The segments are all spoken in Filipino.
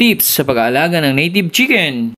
tips sa pag-aalaga ng native chicken.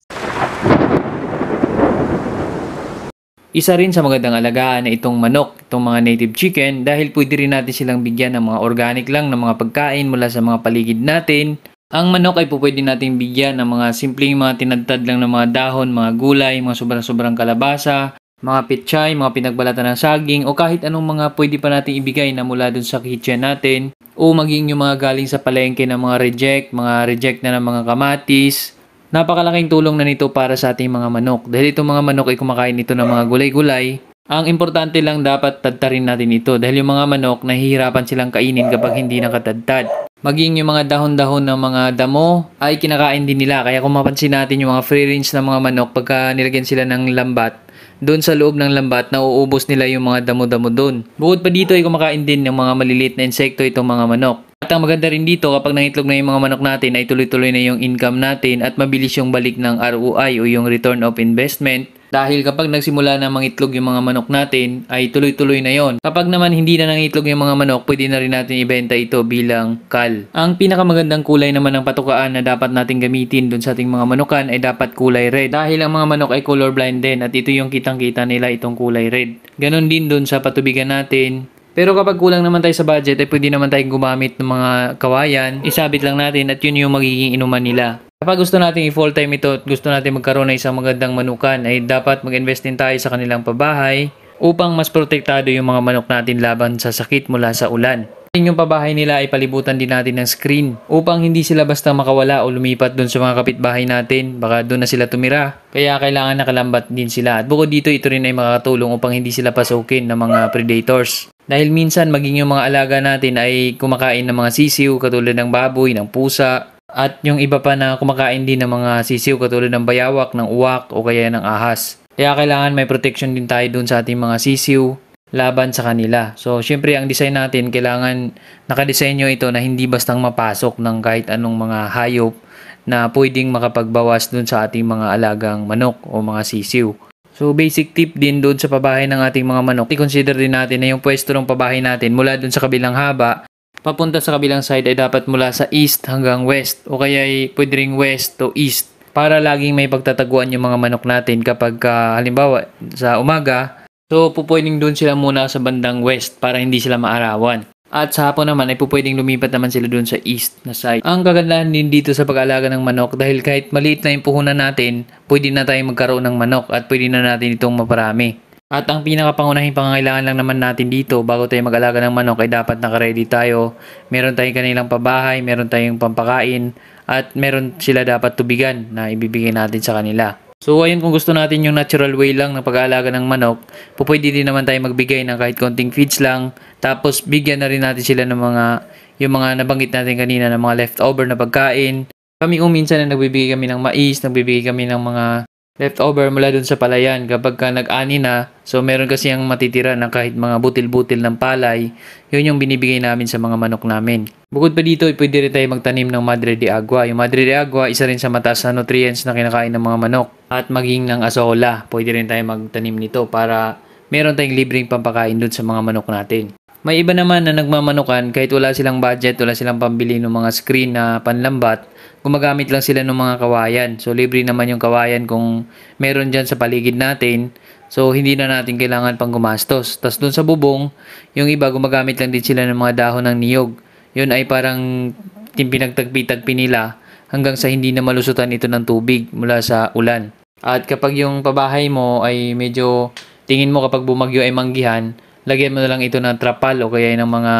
Isa rin sa magandang alagaan na itong manok, itong mga native chicken dahil pwede rin natin silang bigyan ng mga organic lang ng mga pagkain mula sa mga paligid natin. Ang manok ay pwede natin bigyan ng mga simpleng mga tinadtad lang ng mga dahon, mga gulay, mga sobrang-sobrang kalabasa, mga pechay, mga pinagbalatan ng saging o kahit anong mga pwede pa natin ibigay na mula dun sa kitchen natin o maging yung mga galing sa palengke ng mga reject, mga reject na ng mga kamatis. Napakalaking tulong na nito para sa ating mga manok. Dahil itong mga manok ay kumakain nito ng mga gulay-gulay. Ang importante lang dapat tadtarin natin ito dahil yung mga manok nahihirapan silang kainin kapag hindi nakatadtad. Maging yung mga dahon-dahon ng mga damo ay kinakain din nila. Kaya kung mapansin natin yung mga free range ng mga manok pagka nilagyan sila ng lambat, doon sa loob ng lambat na uubos nila yung mga damo-damo doon. Bukod pa dito ay kumakain din ng mga maliliit na insekto itong mga manok. At ang maganda rin dito kapag nangitlog na yung mga manok natin ay tuloy-tuloy na yung income natin at mabilis yung balik ng ROI o yung return of investment dahil kapag nagsimula na mangitlog yung mga manok natin, ay tuloy-tuloy na yon. Kapag naman hindi na nangitlog yung mga manok, pwede na rin natin ibenta ito bilang kal. Ang pinakamagandang kulay naman ng patukaan na dapat natin gamitin dun sa ating mga manukan ay dapat kulay red. Dahil ang mga manok ay color blind din at ito yung kitang-kita nila itong kulay red. Ganon din dun sa patubigan natin, pero kapag kulang naman tayo sa budget, ay pwede naman tayong gumamit ng mga kawayan. Isabit lang natin at yun yung magiging inuman nila. Kapag gusto natin i-full time ito at gusto natin magkaroon ng isang magandang manukan ay dapat mag-invest din tayo sa kanilang pabahay upang mas protektado yung mga manok natin laban sa sakit mula sa ulan. Yung pabahay nila ay palibutan din natin ng screen upang hindi sila basta makawala o lumipat dun sa mga kapitbahay natin. Baka doon na sila tumira. Kaya kailangan nakalambat din sila. At bukod dito, ito rin ay makakatulong upang hindi sila pasukin ng mga predators. Dahil minsan maging yung mga alaga natin ay kumakain ng mga sisiw katulad ng baboy, ng pusa, at yung iba pa na kumakain din ng mga sisiw katulad ng bayawak, ng uwak o kaya ng ahas. Kaya kailangan may protection din tayo dun sa ating mga sisiw laban sa kanila. So, syempre ang design natin, kailangan nakadesenyo ito na hindi bastang mapasok ng kahit anong mga hayop na pwedeng makapagbawas dun sa ating mga alagang manok o mga sisiw. So basic tip din doon sa pabahay ng ating mga manok, i-consider din natin na yung pwesto ng pabahay natin mula doon sa kabilang haba papunta sa kabilang side ay dapat mula sa east hanggang west o kaya ay pwede ring west to east para laging may pagtataguan yung mga manok natin kapag uh, halimbawa sa umaga so pupwedeng doon sila muna sa bandang west para hindi sila maarawan at sa hapon naman ay pupwedeng lumipat naman sila doon sa east na side. Ang kagandahan din dito sa pag aalaga ng manok dahil kahit maliit na yung puhunan natin, pwede na tayong magkaroon ng manok at pwede na natin itong maparami. At ang pinakapangunahing pangangailangan lang naman natin dito bago tayo mag-alaga ng manok ay dapat nakaready tayo. Meron tayong kanilang pabahay, meron tayong pampakain, at meron sila dapat tubigan na ibibigay natin sa kanila. So ayun kung gusto natin yung natural way lang ng pag-aalaga ng manok, pupwede din naman tayo magbigay ng kahit konting feeds lang. Tapos bigyan na rin natin sila ng mga, yung mga nabanggit natin kanina ng mga leftover na pagkain. Kami kung minsan na nagbibigay kami ng mais, nagbibigay kami ng mga leftover mula dun sa palayan. Kapag ka nag-ani na, so meron kasi ang matitira ng kahit mga butil-butil ng palay, yun yung binibigay namin sa mga manok namin. Bukod pa dito, pwede rin tayo magtanim ng madre de agua. Yung madre de agua, isa rin sa mataas na nutrients na kinakain ng mga manok. At maging ng asola, pwede rin tayo magtanim nito para meron tayong libreng pampakain dun sa mga manok natin. May iba naman na nagmamanukan kahit wala silang budget, wala silang pambili ng mga screen na panlambat, gumagamit lang sila ng mga kawayan. So libre naman yung kawayan kung meron dyan sa paligid natin. So hindi na natin kailangan pang gumastos. Tapos dun sa bubong, yung iba gumagamit lang din sila ng mga dahon ng niyog. Yun ay parang pinagtagpi-tagpi nila hanggang sa hindi na malusutan ito ng tubig mula sa ulan. At kapag yung pabahay mo ay medyo tingin mo kapag bumagyo ay manggihan, lagyan mo na lang ito ng trapal o kaya ng mga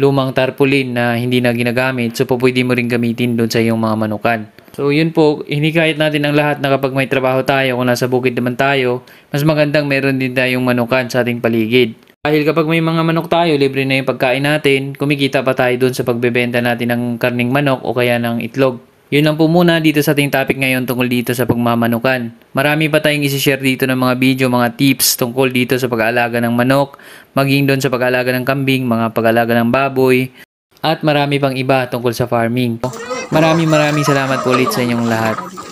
lumang tarpaulin na hindi na ginagamit. So, pwede mo rin gamitin doon sa iyong mga manukan. So yun po, hinikayat natin ang lahat na kapag may trabaho tayo, kung nasa bukid naman tayo, mas magandang meron din tayong manukan sa ating paligid. Dahil kapag may mga manok tayo, libre na yung pagkain natin, kumikita pa tayo doon sa pagbebenta natin ng karning manok o kaya ng itlog. Yun lang po muna dito sa ating topic ngayon tungkol dito sa pagmamanukan. Marami pa tayong isi-share dito ng mga video, mga tips tungkol dito sa pag-aalaga ng manok, maging doon sa pag-aalaga ng kambing, mga pag-aalaga ng baboy, at marami pang iba tungkol sa farming. Maraming maraming salamat po ulit sa inyong lahat.